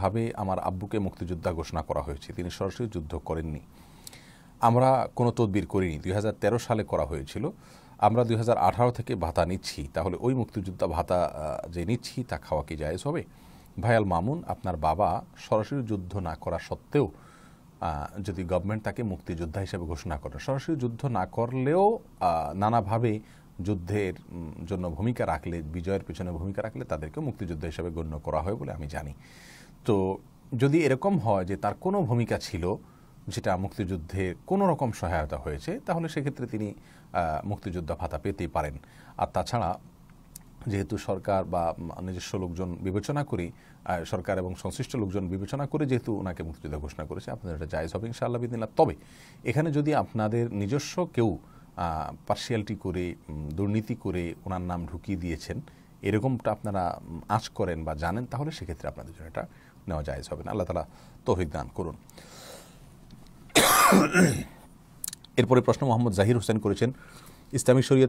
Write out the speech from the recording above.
ভাবে আমার আব্বুকে মুক্তিযোদ্ধা ঘোষণা করা হয়েছে তিনি সরাসরি যুদ্ধ করেননি আমরা কোনো তদবির করিনি দুই সালে করা হয়েছিল আমরা দুই থেকে ভাতা নিচ্ছি তাহলে ওই মুক্তিযোদ্ধা ভাতা যে নিচ্ছি তা খাওয়া কি জায়জ হবে ভায়াল মামুন আপনার বাবা সরাসরি যুদ্ধ না করা সত্ত্বেও যদি গভর্নমেন্ট তাকে মুক্তিযোদ্ধা হিসেবে ঘোষণা করে সরাসরি যুদ্ধ না করলেও নানাভাবে যুদ্ধের জন্য ভূমিকা রাখলে বিজয়ের পেছনে ভূমিকা রাখলে তাদেরকে মুক্তিযোদ্ধা হিসেবে গণ্য করা হয় বলে আমি জানি তো যদি এরকম হয় যে তার কোনো ভূমিকা ছিল যেটা মুক্তিযুদ্ধে কোনো রকম সহায়তা হয়েছে তাহলে সেক্ষেত্রে তিনি মুক্তিযোদ্ধা ভাতা পেতেই পারেন আর তাছাড়া যেহেতু সরকার বা নিজস্ব লোকজন বিবেচনা করি সরকার এবং সংশ্লিষ্ট লোকজন বিবেচনা করে যেহেতু ওনাকে মুক্তিযোদ্ধা ঘোষণা করেছে আপনাদের এটা জায়জ হবে ইনশাআল্লাহ বিদিনা তবে এখানে যদি আপনাদের নিজস্ব কেউ পার্সিয়ালিটি করে দুর্নীতি করে ওনার নাম ঢুকিয়ে দিয়েছেন এরকমটা আপনারা আশ করেন বা জানেন তাহলে সেক্ষেত্রে আপনাদের জন্য এটা নেওয়া জায়জ হবে না আল্লাহ তালা তৌফিক দান করুন এরপরে প্রশ্ন মোহাম্মদ জাহির হোসেন করেছেন ইসলামিক শরীয়ত